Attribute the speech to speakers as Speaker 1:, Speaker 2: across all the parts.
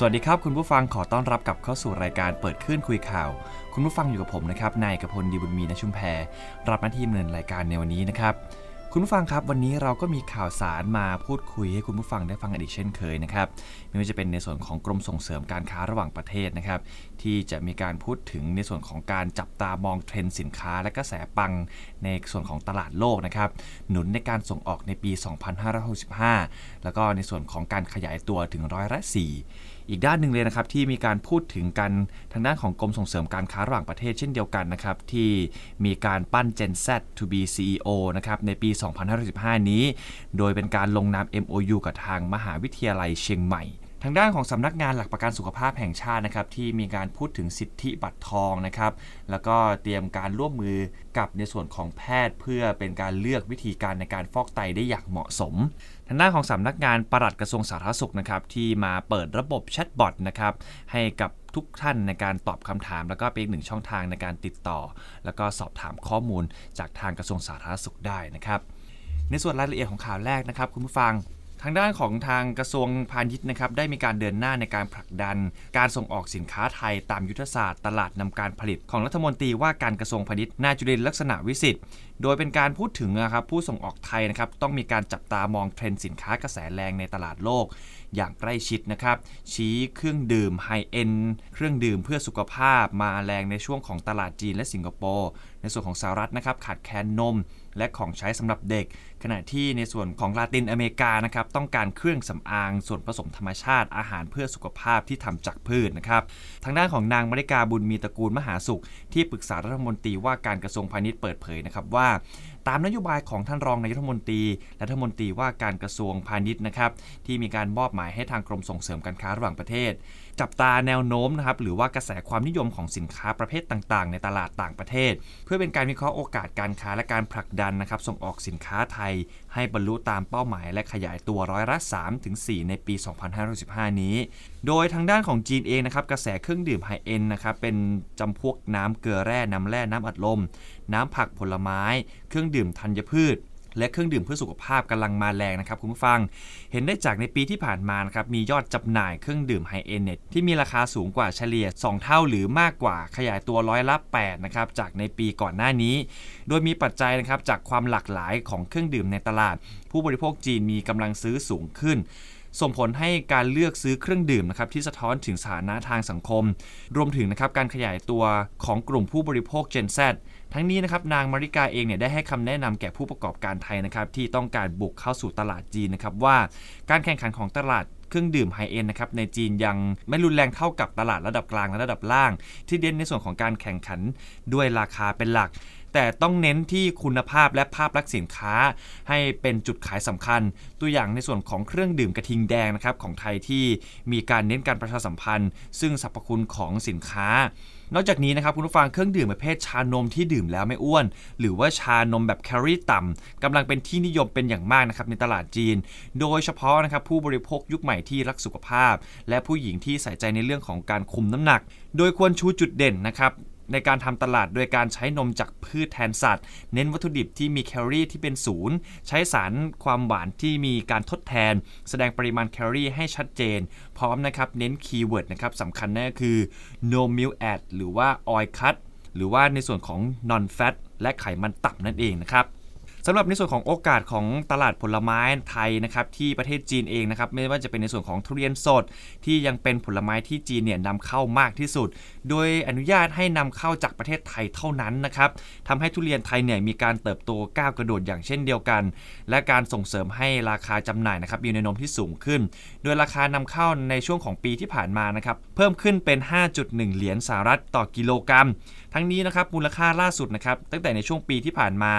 Speaker 1: สวัสดีครับ คุณผู้ฟังขอต้อนรับกลับเข้าสู่รายการเปิดขึ้นคุยข่าว คุณผู้ฟังอยู่กับผมนะครับนายกพลดีบุญมีนชุมแพรรับหน้าที่ดำเนินรายการในวันนี้นะครับคุณผู้ฟังครับ วันนี้เราก็มีข่าวสารมาพูดคุยให้คุณผู้ฟังได้ฟังอีกเช่นเคยนะครับไม่ว่าจะเป็นในส่วนของกรมส่งเสริมการค้าระหว่างประเทศนะครับที่จะมีการพูดถึงในส่วนของการจับตามองเทรนด์สินค้า และกระแสปังในส่วนของตลาดโลกนะครับหนุนในการส่งออกในปี 2565 แล้วก็ในส่วนของการขยายตัวถึงร้อยละ4อีกด้านหนึ่งเลยนะครับที่มีการพูดถึงกันทางด้านของกรมส่งเสริมการค้าระหว่างประเทศเช่นเดียวกันนะครับ ที่มีการปั้น Gen Z to be CEO นะครับในปี 2515นี้ โดยเป็นการลงนาม MOU กับทางมหาวิทยาลัยเชียงใหม่ทางด้านของสำนักงานหลักประกันสุขภาพแห่งชาตินะครับที่มีการพูดถึงสิทธิบัตรทองนะครับแล้วก็เตรียมการร่วมมือกับในส่วนของแพทย์เพื่อเป็นการเลือกวิธีการในการฟอกไตได้อย่างเหมาะสม ทางด้านของสำนักงานปลัดกระทรวงสาธารณสุขนะครับที่มาเปิดระบบแชทบอทนะครับให้กับทุกท่านในการตอบคำถาม แล้วก็เป็นหนึ่งช่องทางในการติดต่อ แล้วก็สอบถามข้อมูลจากทางกระทรวงสาธารณสุขได้นะครับ ในส่วนรายละเอียดของข่าวแรกนะครับ คุณผู้ฟังทางด้านของทางกระทรวงพาณิชย์นะครับได้มีการเดินหน้าในการผลักดัน การส่งออกสินค้าไทยตามยุทธศาสตร์ตลาดนำการผลิตของรัฐมนตรีว่าการกระทรวงพาณิชย์นายจุรินลักษณะวิสิทธิ์โดยเป็นการพูดถึงนะครับผู้ส่งออกไทยนะครับต้องมีการจับตามองเทรนด์สินค้ากระแสแรงในตลาดโลก อย่างใกล้ชิดนะครับชี้เครื่องดื่มไฮเอ็นเครื่องดื่มเพื่อสุขภาพมาแรงในช่วงของตลาดจีนและสิงคโปร์ในส่วนของสหรัฐนะครับขาดแคลนนมและของใช้สำหรับเด็ก ขณะที่ในส่วนของลาตินอเมริกานะครับต้องการเครื่องสำอางส่วนผสมธรรมชาติอาหารเพื่อสุขภาพที่ทำจากพืชนนะครับทางด้านของนางมริกาบุญมีตระกูลมหาสุขที่ปรึกษารัฐมนตรีว่าการกระทรวงพาณิชย์เปิดเผยนะครับว่าาตามนโยบายของท่านรองนายรัฐมนตรีและรัฐมนตรีว่าการกระทรวงพาณิชย์นะครับที่มีการมอบหมายให้ทางกรมส่งเสริมการค้าระหว่างประเทศจับตาแนวโน้มนะครับหรือว่ากระแสความนิยมของสินค้าประเภทต่าง ๆ ในตลาดต่างประเทศ เพื่อเป็นการวิเคราะห์โอกาสการค้าและการผลักดันนะครับส่งออกสินค้าไทยให้บรรลุตามเป้าหมายและขยายตัวร้อยละ3ถึง4ในปี2565นี้ โดยทางด้านของจีนเองนะครับ กระแสเครื่องดื่มไฮเอ็นนะครับเป็นจำพวกน้ำเกลือแร่น้ำแร่น้ำอัดลม น้ำผักผลไม้เครื่องดื่มธัญพืชและเครื่องดื่มเพื่อสุขภาพกำลังมาแรงนะครับ คุณผู้ฟังเห็นได้จากในปีที่ผ่านมานะครับมียอดจำหน่ายเครื่องดื่มไฮเอ็นเน็ตที่มีราคาสูงกว่าเฉลี่ย2 เท่าหรือมากกว่าขยายตัวร้อยละ8นะครับจากในปีก่อนหน้านี้ โดยมีปัจจัยนะครับจากความหลากหลายของเครื่องดื่มในตลาด ผู้บริโภคจีนมีกำลังซื้อสูงขึ้น ส่งผลให้การเลือกซื้อเครื่องดื่มนะครับที่สะท้อนถึงสถานะทางสังคม รวมถึงนะครับการขยายตัวของกลุ่มผู้บริโภค Gen Z ทั้งนี้นะครับนางมาริกาเองเนี่ยได้ให้คำแนะนำแก่ผู้ประกอบการไทยนะครับที่ต้องการบุกเข้าสู่ตลาดจีนนะครับว่า การแข่งขันของตลาดเครื่องดื่มไฮเอ็นนะครับในจีนยังไม่รุนแรงเท่ากับตลาดระดับกลางและระดับล่าง ที่เด่นในส่วนของการแข่งขันด้วยราคาเป็นหลัก แต่ต้องเน้นที่คุณภาพและภาพลักษณ์สินค้าให้เป็นจุดขายสำคัญตัวอย่างในส่วนของเครื่องดื่มกระทิงแดงนะครับของไทยที่มีการเน้นการประชาสัมพันธ์ ซึ่งสรรพคุณของสินค้านอกจากนี้นะครับคุณผู้ฟังเครื่องดื่มประเภทชานมที่ดื่มแล้วไม่อ้วน หรือว่าชานมแบบแคลอรี่ต่ำกำลังเป็นที่นิยมเป็นอย่างมากนะครับในตลาดจีน โดยเฉพาะนะครับผู้บริโภคยุคใหม่ที่รักสุขภาพ และผู้หญิงที่ใส่ใจในเรื่องของการคุมน้ำหนัก โดยควรชูจุดเด่นนะครับในการทำตลาดโดยการใช้นมจากพืชแทนสัตว์ เน้นวัตถุดิบที่มีแคลอรี่ที่เป็นศูนย์ใช้สารความหวานที่มีการทดแทน แสดงปริมาณแคลอรี่ให้ชัดเจน พร้อมนะครับเน้นคีย์เวิร์ดนะครับสำคัญนั่นก็คือ no milk add หรือว่า oil cut หรือว่าในส่วนของ non fat และไขมันต่ำนั่นเองนะครับสำหรับในส่วนของโอกาสของตลาดผลไม้ไทยนะครับที่ประเทศจีนเองนะครับไม่ว่าจะเป็นในส่วนของทุเรียนสดที่ยังเป็นผลไม้ที่จีนเนี่ยนำเข้ามากที่สุด โดยอนุญาตให้นำเข้าจากประเทศไทยเท่านั้นนะครับทำให้ทุเรียนไทยเนี่ยมีการเติบโตก้าวกระโดดอย่างเช่นเดียวกัน และการส่งเสริมให้ราคาจำหน่ายนะครับมีแนวโน้มที่สูงขึ้น โดยราคานำเข้าในช่วงของปีที่ผ่านมานะครับเพิ่มขึ้นเป็น 5.1 เหรียญสหรัฐต่อกิโลกรัม ทั้งนี้นะครับมูลค่าล่าสุดนะครับตั้งแต่ในช่วงปีที่ผ่านมา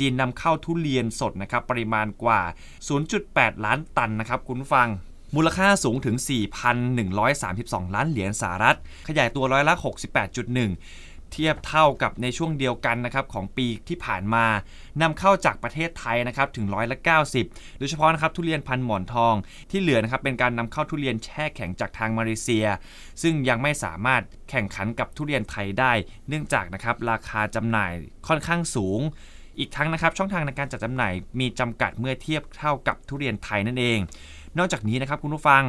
Speaker 1: จีนนำเข้าทุเรียนสดนะครับปริมาณกว่า 0.8 ล้านตันนะครับคุณฟัง มูลค่าสูงถึง 4,132 ล้านเหรียญสหรัฐ ขยายตัวร้อยละ 68.1 เทียบเท่ากับในช่วงเดียวกันนะครับของปีที่ผ่านมา นำเข้าจากประเทศไทยนะครับถึงร้อยละ90 โดยเฉพาะนะครับทุเรียนพันหมอนทอง ที่เหลือนะครับเป็นการนำเข้าทุเรียนแช่แข็งจากทางมาเลเซีย ซึ่งยังไม่สามารถแข่งขันกับทุเรียนไทยได้ เนื่องจากนะครับราคาจำหน่ายค่อนข้างสูงอีกทั้งนะครับ ช่องทางในการจัดจำหน่ายมีจำกัดเมื่อเทียบเท่ากับทุเรียนไทยนั่นเอง นอกจากนี้นะครับคุณผู้ฟัง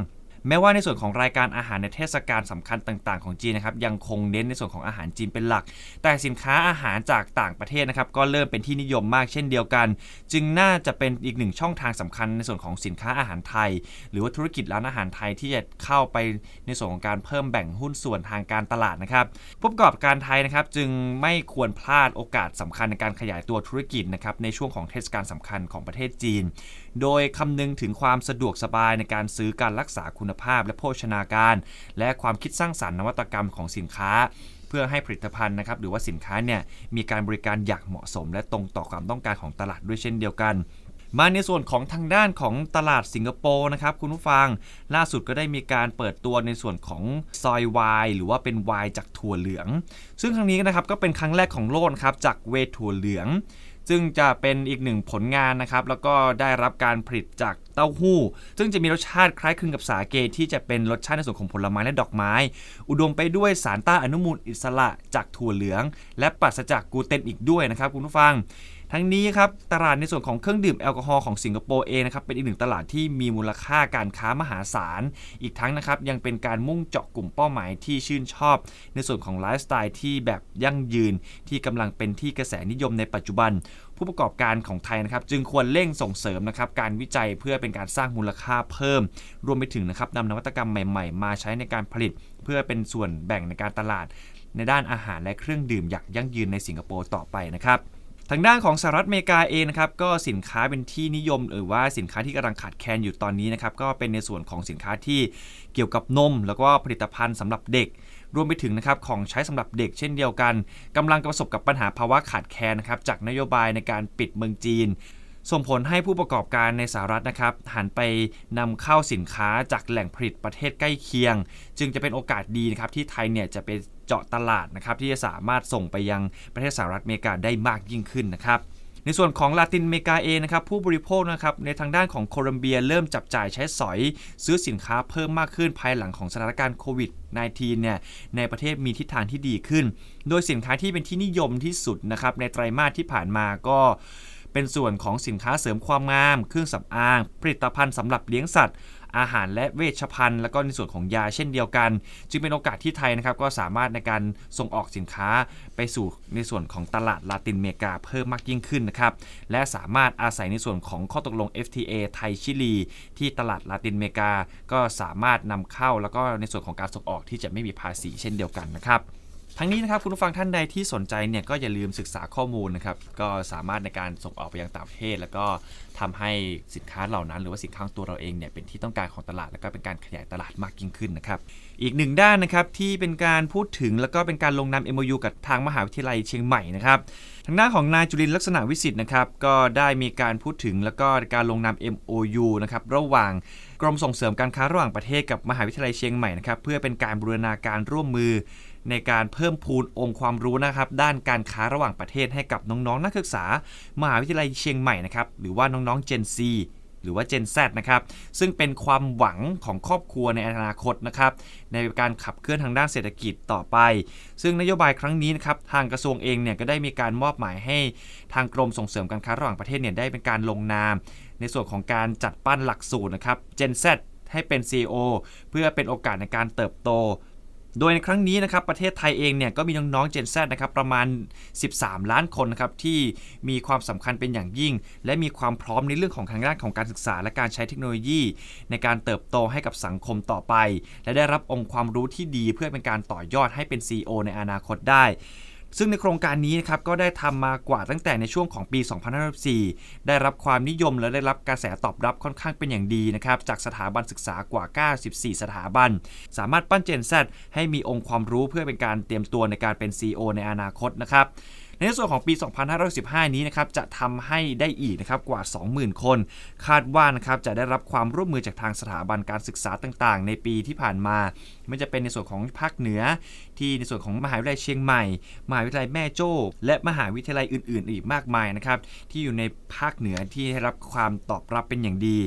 Speaker 1: แม้ว่าในส่วนของรายการอาหารในเทศกาลสำคัญต่างๆ ของจีนนะครับยังคงเน้นในส่วนของอาหารจีนเป็นหลัก แต่สินค้าอาหารจากต่างประเทศนะครับก็เริ่มเป็นที่นิยมมากเช่นเดียวกัน จึงน่าจะเป็นอีกหนึ่งช่องทางสำคัญในส่วนของสินค้าอาหารไทย หรือว่าธุรกิจร้านอาหารไทยที่จะเข้าไปในส่วนของการเพิ่มแบ่งหุ้นส่วนทางการตลาดนะครับผู้ประกอบการไทยนะครับจึงไม่ควรพลาดโอกาสสำคัญในการขยายตัวธุรกิจนะครับในช่วงของเทศกาลสำคัญของประเทศจีน โดยคำนึงถึงความสะดวกสบายในการซื้อการรักษาคุณคุณภาพและโภชนาการ และความคิดสร้างสารรค์นวัตกรรมของสินค้าเพื่อให้ผลิตภัณฑ์นะครับหรือว่าสินค้าเนี่ยมีการบริการอย่างเหมาะสม และตรงต่อความต้องการของตลาดด้วยเช่นเดียวกัน มาในส่วนของทางด้านของตลาดสิงคโปร์นะครับคุณผู้ฟังล่าสุดก็ได้มีการเปิดตัวในส่วนของซอยวายหรือว่าเป็นวายจากถั่วเหลืองซึ่งครั้งนี้นะครับก็เป็นครั้งแรกของโลกครับจากเวถั่วเหลืองซึ่งจะเป็นอีกหนึ่งผลงานนะครับแล้วก็ได้รับการผลิตจากเต้าหู้ ซึ่งจะมีรสชาติคล้ายคลึงกับสาเกที่จะเป็นรสชาติในส่วนของผลไม้และดอกไม้ อุดมไปด้วยสารต้านอนุมูลอิสระจากถั่วเหลือง และปราศจากกูเตนอีกด้วยนะครับคุณผู้ฟังทั้งนี้ครับตลาดในส่วนของเครื่องดื่มแอลกอฮอล์ของสิงคโปร์เองนะครับเป็นอีกหนึ่งตลาดที่มีมูลค่าการค้ามหาศาล อีกทั้งนะครับยังเป็นการมุ่งเจาะกลุ่มเป้าหมายที่ชื่นชอบ ในส่วนของไลฟ์สไตล์ที่แบบยั่งยืน ที่กำลังเป็นที่กระแสนิยมในปัจจุบัน ผู้ประกอบการของไทยนะครับ จึงควรเร่งส่งเสริมนะครับการวิจัยเพื่อเป็นการสร้างมูลค่าเพิ่ม รวมไปถึงนะครับนำนวัตกรรมใหม่ๆ มาใช้ในการผลิต เพื่อเป็นส่วนแบ่งในการตลาด ในด้านอาหารและเครื่องดื่มอย่างยั่งยืนในสิงคโปร์ต่อไปนะครับทางด้านของสหรัฐอเมริกาเองนะครับก็สินค้าเป็นที่นิยม หรือว่าสินค้าที่กำลังขาดแคลนอยู่ตอนนี้นะครับก็เป็นในส่วนของสินค้าที่เกี่ยวกับนมแล้วก็ผลิตภัณฑ์สำหรับเด็ก รวมไปถึงนะครับของใช้สำหรับเด็กเช่นเดียวกัน กำลังประสบกับปัญหาภาวะขาดแคลนนะครับจากนโยบายในการปิดเมืองจีนส่งผลให้ผู้ประกอบการในสหรัฐนะครับหันไปนำเข้าสินค้าจากแหล่งผลิตประเทศใกล้เคียง จึงจะเป็นโอกาสดีนะครับที่ไทยเนี่ยจะเป็นเจาะตลาดนะครับที่จะสามารถส่งไปยังประเทศสหรัฐอเมริกาได้มากยิ่งขึ้นนะครับในส่วนของลาตินอเมริกาเองนะครับผู้บริโภคนะครับในทางด้านของโคลัมเบียเริ่มจับจ่ายใช้สอยซื้อสินค้าเพิ่มมากขึ้นภายหลังของสถานการณ์โควิด -19 เนี่ยในประเทศมีทิศทางที่ดีขึ้น โดยสินค้าที่เป็นที่นิยมที่สุดนะครับในไตรามาสที่ผ่านมาก็เป็นส่วนของสินค้าเสริมความงาม เครื่องสำอาง ผลิตภัณฑ์สำหรับเลี้ยงสัตว์อาหารและเวชภัณฑ์ และก็ในส่วนของยาเช่นเดียวกัน จึงเป็นโอกาสที่ไทยนะครับก็สามารถในการส่งออกสินค้าไปสู่ในส่วนของตลาดลาตินอเมริกาเพิ่มมากยิ่งขึ้นนะครับและสามารถอาศัยในส่วนของข้อตกลง FTA ไทยชิลี ที่ตลาดลาตินอเมริกาก็สามารถนำเข้าแล้วก็ในส่วนของการส่งออกที่จะไม่มีภาษี เช่นเดียวกันนะครับทั้งนี้นะครับคุณผู้ฟังท่านใดที่สนใจเนี่ยก็อย่าลืมศึกษาข้อมูลนะครับก็สามารถในการส่งออกไปยังต่างประเทศ แล้วก็ทำให้สินค้าเหล่านั้น หรือว่าสินค้าตัวเราเองเนี่ยเป็นที่ต้องการของตลาดแล้วก็เป็นการขยายตลาดมากยิ่งขึ้นนะครับอีกหนึ่งด้านนะครับที่เป็นการพูดถึงแล้วก็เป็นการลงนาม MOU กับทางมหาวิทยาลัยเชียงใหม่นะครับทางด้านของนายจุลินลักษณะวิสิทธ์นะครับก็ได้มีการพูดถึงแล้วก็การลงนาม MOU นะครับระหว่างกรมส่งเสริมการค้าระหว่างประเทศกับมหาวิทยาลัยเชียงใหม่นะครับเพื่อเป็นการบูรณาการร่วมมือในการเพิ่มพูนองค์ความรู้นะครับด้านการค้าระหว่างประเทศให้กับน้องๆ นักศึกษามหาวิทยาลัยเชียงใหม่นะครับหรือว่าน้องๆเจนซีหรือว่า Gen Z นะครับซึ่งเป็นความหวังของครอบครัวในอนาคตนะครับในการขับเคลื่อนทางด้านเศรษฐกิจต่อไป ซึ่งนโยบายครั้งนี้นะครับทางกระทรวงเองเนี่ยก็ได้มีการมอบหมายให้ทางกรมส่งเสริมการค้าระหว่างประเทศเนี่ยได้เป็นการลงนาม ในส่วนของการจัดปั้นหลักสูตรนะครับ Gen Z ให้เป็น CEO เพื่อเป็นโอกาสในการเติบโตโดยในครั้งนี้นะครับประเทศไทยเองเนี่ยก็มีน้องๆ เจนแซนะครับ ประมาณ 13 ล้านคนนะครับที่มีความสำคัญเป็นอย่างยิ่ง และมีความพร้อมในเรื่องของทางด้านของการศึกษาและการใช้เทคโนโลยี ในการเติบโตให้กับสังคมต่อไป และได้รับองค์ความรู้ที่ดีเพื่อเป็นการต่อยอดให้เป็น CEO ในอนาคตได้ซึ่งในโครงการนี้นะครับก็ได้ทำมากว่าตั้งแต่ในช่วงของปี 2564ได้รับความนิยมและได้รับกระแสตอบรับค่อนข้างเป็นอย่างดีนะครับจากสถาบันศึกษากว่า 94 สถาบัน สามารถปั้นเจนแซให้มีองค์ความรู้เพื่อเป็นการเตรียมตัวในการเป็น CEO ในอนาคตนะครับ ในส่วนของปี 2515นี้นะครับจะทำให้ได้อีกนะครับกว่า 20,000 คน คาดว่านะครับจะได้รับความร่วมมือจากทางสถาบันการศึกษาต่างๆ ในปีที่ผ่านมา ไม่จะเป็นในส่วนของภาคเหนือที่ในส่วนของมหาวิทยาลัยเชียงใหม่ มหาวิทยาลัยแม่โจ้ และมหาวิทยาลัยอื่นๆ อีกมากมายนะครับ ที่อยู่ในภาคเหนือที่ได้รับความตอบรับเป็นอย่างดี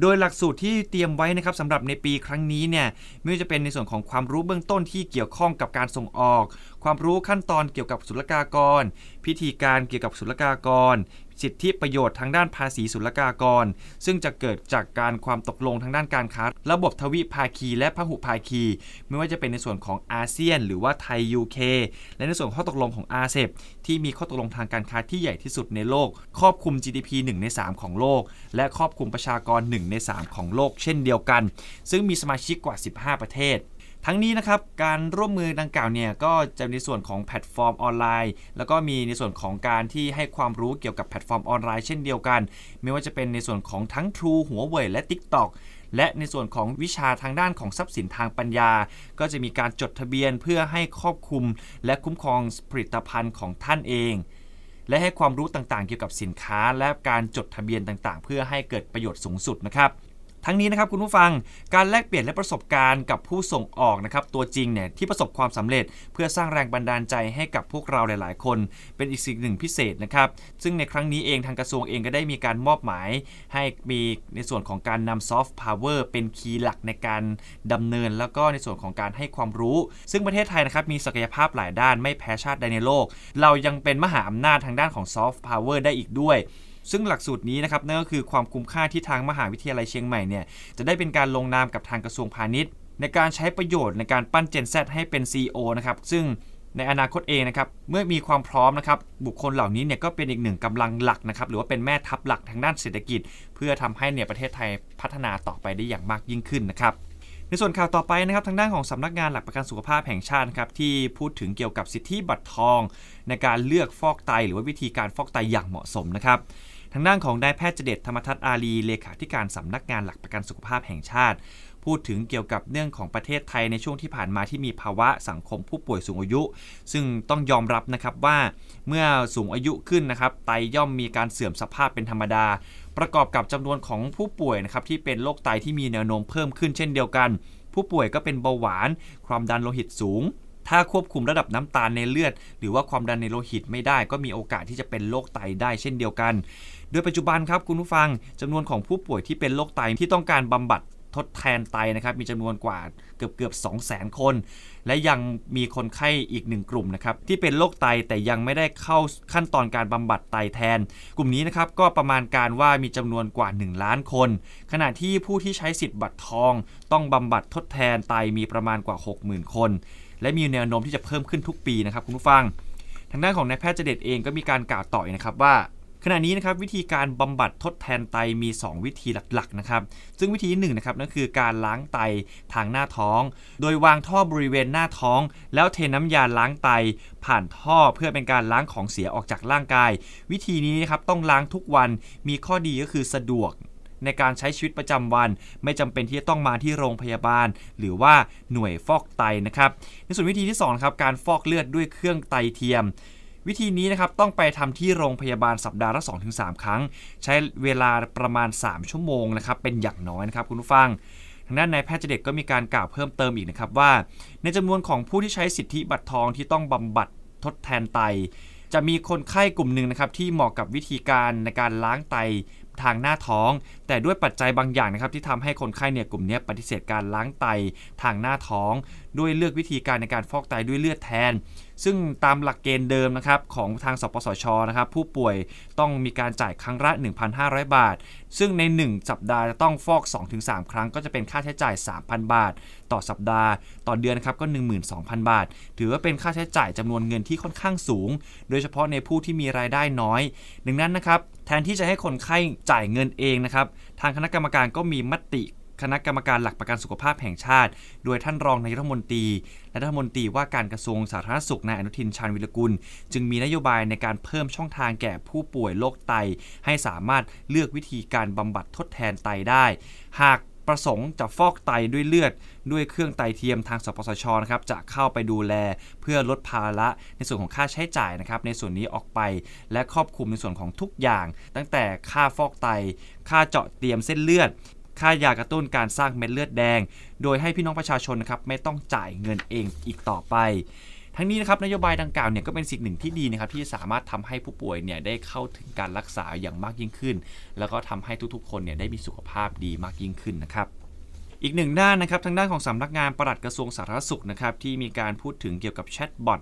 Speaker 1: โดยหลักสูตรที่เตรียมไว้นะครับสำหรับในปีครั้งนี้เนี่ยไม่ว่าจะเป็นในส่วนของความรู้เบื้องต้นที่เกี่ยวข้องกับการส่งออก ความรู้ขั้นตอนเกี่ยวกับศุลกากร พิธีการเกี่ยวกับศุลกากรสิทธิประโยชน์ทางด้านภาษีศุลกากร ซึ่งจะเกิดจากการความตกลงทางด้านการค้าระบบทวิภาคี และพหุภาคีไม่ว่าจะเป็นในส่วนของอาเซียนหรือว่าไทยยูเคและในส่วนข้อตกลงของอาเซบที่มีข้อตกลงทางการค้าที่ใหญ่ที่สุดในโลก ครอบคลุม GDP 1 ใน 3 ของโลก และครอบคลุมประชากร1ใน 3 ของโลก เช่นเดียวกัน ซึ่งมีสมาชิกกว่า 15 ประเทศทั้งนี้นะครับการร่วมมือดังกล่าวเนี่ยก็จะในส่วนของแพลตฟอร์มออนไลน์ แล้วก็มีในส่วนของการที่ให้ความรู้เกี่ยวกับแพลตฟอร์มออนไลน์เช่นเดียวกัน ไม่ว่าจะเป็นในส่วนของทั้ง True หัวเว่ยและ TikTok และในส่วนของวิชาทางด้านของทรัพย์สินทางปัญญา ก็จะมีการจดทะเบียนเพื่อให้ครอบคลุม และคุ้มครองผลิตภัณฑ์ของท่านเอง และให้ความรู้ต่างๆ เกี่ยวกับสินค้าและการจดทะเบียนต่างๆ เพื่อให้เกิดประโยชน์สูงสุดนะครับทั้งนี้นะครับคุณผู้ฟังการแลกเปลี่ยนและประสบการณ์กับผู้ส่งออกนะครับตัวจริงเนี่ยที่ประสบความสำเร็จ เพื่อสร้างแรงบันดาลใจให้กับพวกเราหลาย ๆ คนเป็นอีกสิ่งหนึ่งพิเศษนะครับซึ่งในครั้งนี้เองทางกระทรวงเองก็ได้มีการมอบหมาย ให้มีในส่วนของการนำซอฟต์พาวเวอร์เป็นคีย์หลักในการดำเนินแล้วก็ในส่วนของการให้ความรู้ ซึ่งประเทศไทยนะครับมีศักยภาพหลายด้าน ไม่แพ้ชาติใดในโลก เรายังเป็นมหาอำนาจทางด้านของซอฟต์พาวเวอร์ได้อีกด้วยซึ่งหลักสูตรนี้นะครับนั่นก็คือความคุ้มค่าที่ทางมหาวิทยาลัยเชียงใหม่เนี่ยจะได้เป็นการลงนามกับทางกระทรวงพาณิชย์ ในการใช้ประโยชน์ในการปั้นเจนแซให้เป็น CEO นะครับซึ่งในอนาคตเองนะครับเมื่อมีความพร้อมนะครับบุคคลเหล่านี้เนี่ยก็เป็นอีกหนึ่งกำลังหลักนะครับหรือว่าเป็นแม่ทัพหลักทางด้านเศรษฐกิจ เพื่อทำให้เนี่ยประเทศไทยพัฒนาต่อไปได้อย่างมากยิ่งขึ้นนะครับในส่วนข่าวต่อไปนะครับทางด้านของสำนักงานหลักประกันสุขภาพแห่งชาติครับที่พูดถึงเกี่ยวกับสิทธิบัตรทอง ในการเลือกฟอกไตหรือว่าวิธีการฟอกไตอย่างเหมาะสมนะครับทางด้านของนายแพทย์เจเดตธรรมทัตอารีเลขาธิการสำนักงานหลักประกันสุขภาพแห่งชาติ พูดถึงเกี่ยวกับเรื่องของประเทศไทยในช่วงที่ผ่านมาที่มีภาวะสังคม ผู้ป่วยสูงอายุ ซึ่งต้องยอมรับนะครับว่าเมื่อสูงอายุขึ้นนะครับไตย่อมมีการเสื่อมสภาพเป็นธรรมดา ประกอบกับจำนวนของผู้ป่วยนะครับที่เป็นโรคไตที่มีแนวโน้มเพิ่มขึ้นเช่นเดียวกัน ผู้ป่วยก็เป็นเบาหวาน ความดันโลหิตสูงถ้าควบคุมระดับน้ำตาลในเลือด หรือว่าความดันในโลหิตไม่ได้ ก็มีโอกาสที่จะเป็นโรคไตได้เช่นเดียวกันโดยปัจจุบันครับคุณผู้ฟังจำนวนของผู้ป่วยที่เป็นโรคไตที่ต้องการบำบัดทดแทนไตนะครับมีจำนวนกว่าเกือบเกือบ2 0 0 0 0นคน และยังมีคนไข้อีกหนึ่งกลุ่มนะครับที่เป็นโรคไตแต่ยังไม่ได้เข้าขั้นตอนการบำบัดไตแทน กลุ่มนี้นะครับก็ประมาณการว่ามีจำนวนกว่า 1 ล้านคน ขณะที่ผู้ที่ใช้สิทธิ์บัตรทองต้องบำบัดทดแทนไตมีประมาณกว่า 60,000 คนและมีแนวโน้มที่จะเพิ่มขึ้นทุกปีนะครับคุณผู้ฟัง ทางด้านของนายแพทย์เจเดตเองก็มีการกล่าวต่อนะครับว่า ขณะนี้นะครับวิธีการบำบัดทดแทนไตมี 2 วิธีหลักๆนะครับ ซึ่งวิธีที่งนะครับนั่นคือการล้างไตทางหน้าท้องโดยวางท่อบริเวณหน้าท้อง แล้วเทน้ำยาล้างไตผ่านท่อ เพื่อเป็นการล้างของเสียออกจากร่างกาย วิธีนี้นะครับต้องล้างทุกวันมีข้อดีก็คือสะดวกในการใช้ชีวิตประจำวันไม่จำเป็นที่จะต้องมาที่โรงพยาบาล หรือว่าหน่วยฟอกไตนะครับในส่วนวิธีที่2ครับการฟอกเลือดด้วยเครื่องไตเทียม วิธีนี้นะครับต้องไปทำที่โรงพยาบาลสัปดาห์ละ2-3 ครั้ง ใช้เวลาประมาณ 3 ชั่วโมงนะครับเป็นอย่างน้อยนะครับคุณผู้ฟังทางด้านนายแพทย์เจเดก็มีการกล่าวเพิ่มเติมอีกนะครับว่า ในจำนวนของผู้ที่ใช้สิทธิบัตรทองที่ต้องบำบัดทดแทนไต จะมีคนไข้กลุ่มหนึ่งนะครับที่เหมาะกับวิธีการในการล้างไตทางหน้าท้อง แต่ด้วยปัจจัยบางอย่างนะครับ ที่ทำให้คนไข้เนี่ยกลุ่มนี้ปฏิเสธการล้างไตทางหน้าท้อง ด้วยเลือกวิธีการในการฟอกไตด้วยเลือดแทนซึ่งตามหลักเกณฑ์เดิมนะครับของทางสปสชนะครับผู้ป่วยต้องมีการจ่ายครั้งละ1,500 บาท ซึ่งใน 1 สัปดาห์จะต้องฟอก 2-3 ครั้งก็จะเป็นค่าใช้จ่าย 3,000 บาท ต่อสัปดาห์ต่อเดือนครับก็ 12,000 บาทถือว่าเป็นค่าใช้จ่ายจำนวนเงินที่ค่อนข้างสูง โดยเฉพาะในผู้ที่มีรายได้น้อยดังนั้นนะครับแทนที่จะให้คนไข้จ่ายเงินเองนะครับทางคณะกรรมการก็มีมติคณะกรรมการหลักประกันสุขภาพแห่งชาติ โดยท่านรองนายรัฐมนตรี และรัฐมนตรีว่าการกระทรวงสาธารณสุขนายอนุทินชาญวิรุล จึงมีนโยบายในการเพิ่มช่องทางแก่ผู้ป่วยโรคไตให้สามารถเลือกวิธีการบำบัดทดแทนไตได้ หากประสงค์จะฟอกไตด้วยเลือดด้วยเครื่องไตเทียมทางสปสชนะครับจะเข้าไปดูแลเพื่อลดภาระในส่วนของค่าใช้จ่ายนะครับในส่วนนี้ออกไปและครอบคลุมในส่วนของทุกอย่าง ตั้งแต่ค่าฟอกไต ค่าเจาะเตรียมเส้นเลือดค่ายากระตุ้นการสร้างเม็ดเลือดแดง โดยให้พี่น้องประชาชนนะครับไม่ต้องจ่ายเงินเองอีกต่อไป ทั้งนี้นะครับนโยบายดังกล่าวเนี่ยก็เป็นสิ่งหนึ่งที่ดีนะครับที่สามารถทำให้ผู้ป่วยเนี่ยได้เข้าถึงการรักษาอย่างมากยิ่งขึ้น แล้วก็ทำให้ทุกๆ คนเนี่ยได้มีสุขภาพดีมากยิ่งขึ้นนะครับ อีกหนึ่งด้านนะครับทางด้านของสำนักงานปลัดกระทรวงสาธารณสุขนะครับที่มีการพูดถึงเกี่ยวกับแชทบอท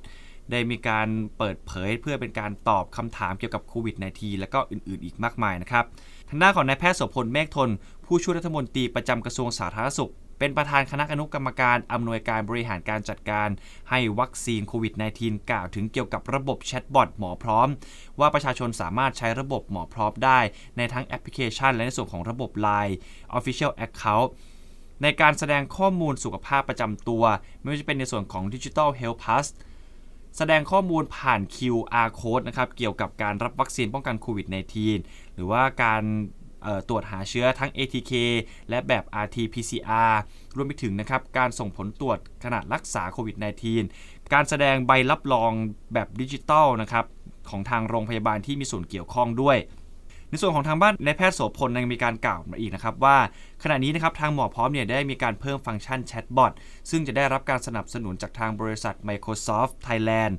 Speaker 1: ได้มีการเปิดเผยเพื่อเป็นการตอบคำถามเกี่ยวกับโควิด -19 และก็อื่นๆ อีกมากมายนะครับ ทางด้านของนายแพทย์สพลเมฆทนผู้ช่วยรัฐมนตรีประจำกระทรวงสาธารณสุข เป็นประธานคณะอนุกรรมการอำนวยการบริหารการจัดการ ให้วัคซีนโควิด -19 กล่าวถึงเกี่ยวกับระบบแชทบอทหมอพร้อม ว่าประชาชนสามารถใช้ระบบหมอพร้อมได้ในทั้งแอปพลิเคชัน และในส่วนของระบบ Line Official Account ในการแสดงข้อมูลสุขภาพประจำตัว ไม่ว่าจะเป็นในส่วนของ Digital Health Pass แสดงข้อมูลผ่าน QR code นะครับเกี่ยวกับการรับวัคซีนป้องกันโควิด -19 หรือว่าการตรวจหาเชื้อทั้ง ATK และแบบ RT-PCR รวมไปถึงนะครับการส่งผลตรวจขนาดรักษาโควิด -19 การแสดงใบรับรองแบบดิจิตอลนะครับของทางโรงพยาบาลที่มีส่วนเกี่ยวข้องด้วย ในส่วนของทางบ้านในแพทย์โสพลยังมีการกล่าวมาอีกนะครับว่า ขณะนี้นะครับทางหมอพร้อมเนี่ยได้มีการเพิ่มฟังก์ชันแชทบอทซึ่งจะได้รับการสนับสนุนจากทางบริษัท Microsoft Thailand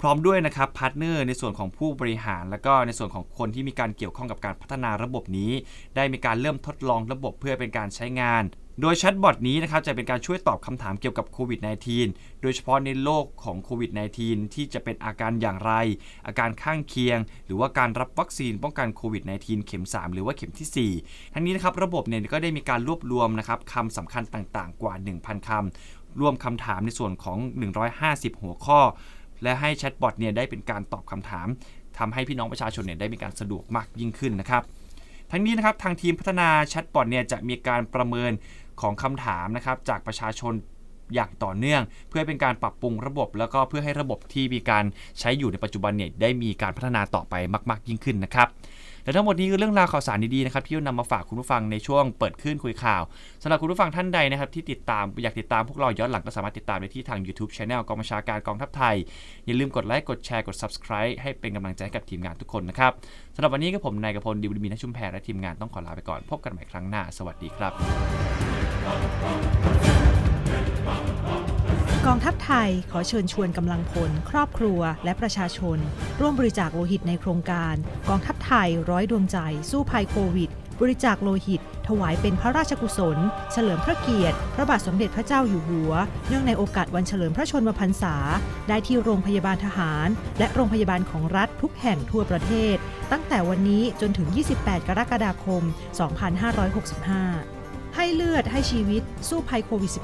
Speaker 1: พร้อมด้วยนะครับพาร์ทเนอร์ในส่วนของผู้บริหาร และก็ในส่วนของคนที่มีการเกี่ยวข้องกับการพัฒนาระบบนี้ ได้มีการเริ่มทดลองระบบเพื่อเป็นการใช้งาน โดยแชทบอทนี้นะครับจะเป็นการช่วยตอบคำถามเกี่ยวกับโควิด -19 โดยเฉพาะในโลกของโควิด -19 ที่จะเป็นอาการอย่างไร อาการข้างเคียงหรือว่าการรับวัคซีนป้องกันโควิด -19 เข็ม 3 หรือว่าเข็มที่ 4 ทั้งนี้นะครับระบบเนี่ยก็ได้มีการรวบรวมนะครับคำสำคัญต่างๆ กว่า 1,000คำรวมคำถามในส่วนของ 150 หัวข้อและให้แชทบอทเนี่ยได้เป็นการตอบคำถามทำให้พี่น้องประชาชนเนี่ยได้มีการสะดวกมากยิ่งขึ้นนะครับทั้งนี้นะครับทางทีมพัฒนาแชทบอทเนี่ยจะมีการประเมินของคำถามนะครับจากประชาชนอย่างต่อเนื่อง เพื่อเป็นการปรับปรุงระบบ แล้วก็เพื่อให้ระบบที่มีการใช้อยู่ในปัจจุบันเนี่ยได้มีการพัฒนาต่อไปมาก ๆยิ่งขึ้นนะครับและทั้งหมดนี้คือเรื่องราวข่าวสารดีๆนะครับที่นำมาฝากคุณผู้ฟังในช่วงเปิดขึ้นคุยข่าวสำหรับคุณผู้ฟังท่านใดนะครับที่ติดตาม อยากติดตามพวกเราย้อนหลังก็สามารถติดตามได้ที่ทาง YouTube c h a n e l กองบัญชาการกองทัพไทย อย่าลืมกดไลค์กดแชร์กด Subscribe ให้เป็นกำลังใจกับทีมงานทุกคนนะครับสำหรับวันนี้ก็ผมนายกพลดิวดีมีนชุมแพรและทีมงานต้องขอลาไปก่อน พบกันใหม่ครั้งหน้าสวัสดีครับกองทัพไทยขอเชิญชวนกำลังพล ครอบครัวและประชาชน ร่วมบริจาคโลหิตในโครงการกองทัพไทยร้อยดวงใจสู้ภัยโควิดบริจาคโลหิต ถวายเป็นพระราชกุศล เฉลิมพระเกียรติ พระบาทสมเด็จพระเจ้าอยู่หัวเนื่องในโอกาสวันเฉลิมพระชนมพรรษา ได้ที่โรงพยาบาลทหาร และโรงพยาบาลของรัฐทุกแห่งทั่วประเทศ ตั้งแต่วันนี้จนถึง 28 กรกฎาคม 2565ให้เลือดให้ชีวิตสู้ภัยโควิด -19